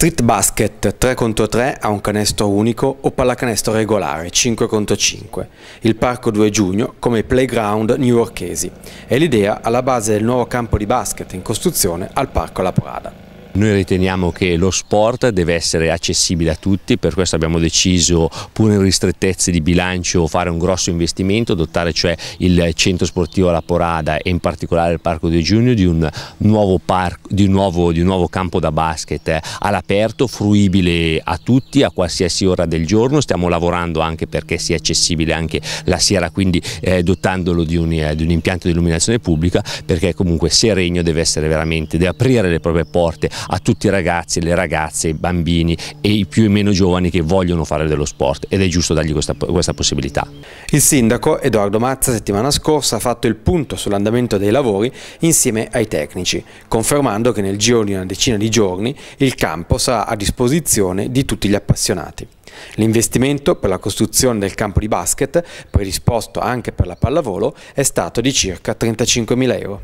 Street basket 3 contro 3 ha un canestro unico o pallacanestro regolare 5 contro 5. Il parco 2 giugno come playground newyorkesi. È l'idea alla base del nuovo campo di basket in costruzione al parco La Prada. Noi riteniamo che lo sport deve essere accessibile a tutti, per questo abbiamo deciso pur in ristrettezze di bilancio fare un grosso investimento, dotare cioè il centro sportivo La Porada e in particolare il Parco De Giugno di un nuovo, parco, di un nuovo, di un nuovo campo da basket all'aperto, fruibile a tutti a qualsiasi ora del giorno, stiamo lavorando anche perché sia accessibile anche la sera, quindi eh, dotandolo di un, eh, di un impianto di illuminazione pubblica perché comunque Seregno deve essere veramente, deve aprire le proprie porte a tutti i ragazzi, le ragazze, i bambini e i più e meno giovani che vogliono fare dello sport ed è giusto dargli questa, questa possibilità. Il sindaco Edoardo Mazza settimana scorsa ha fatto il punto sull'andamento dei lavori insieme ai tecnici, confermando che nel giro di una decina di giorni il campo sarà a disposizione di tutti gli appassionati. L'investimento per la costruzione del campo di basket, predisposto anche per la pallavolo, è stato di circa 35.000 euro.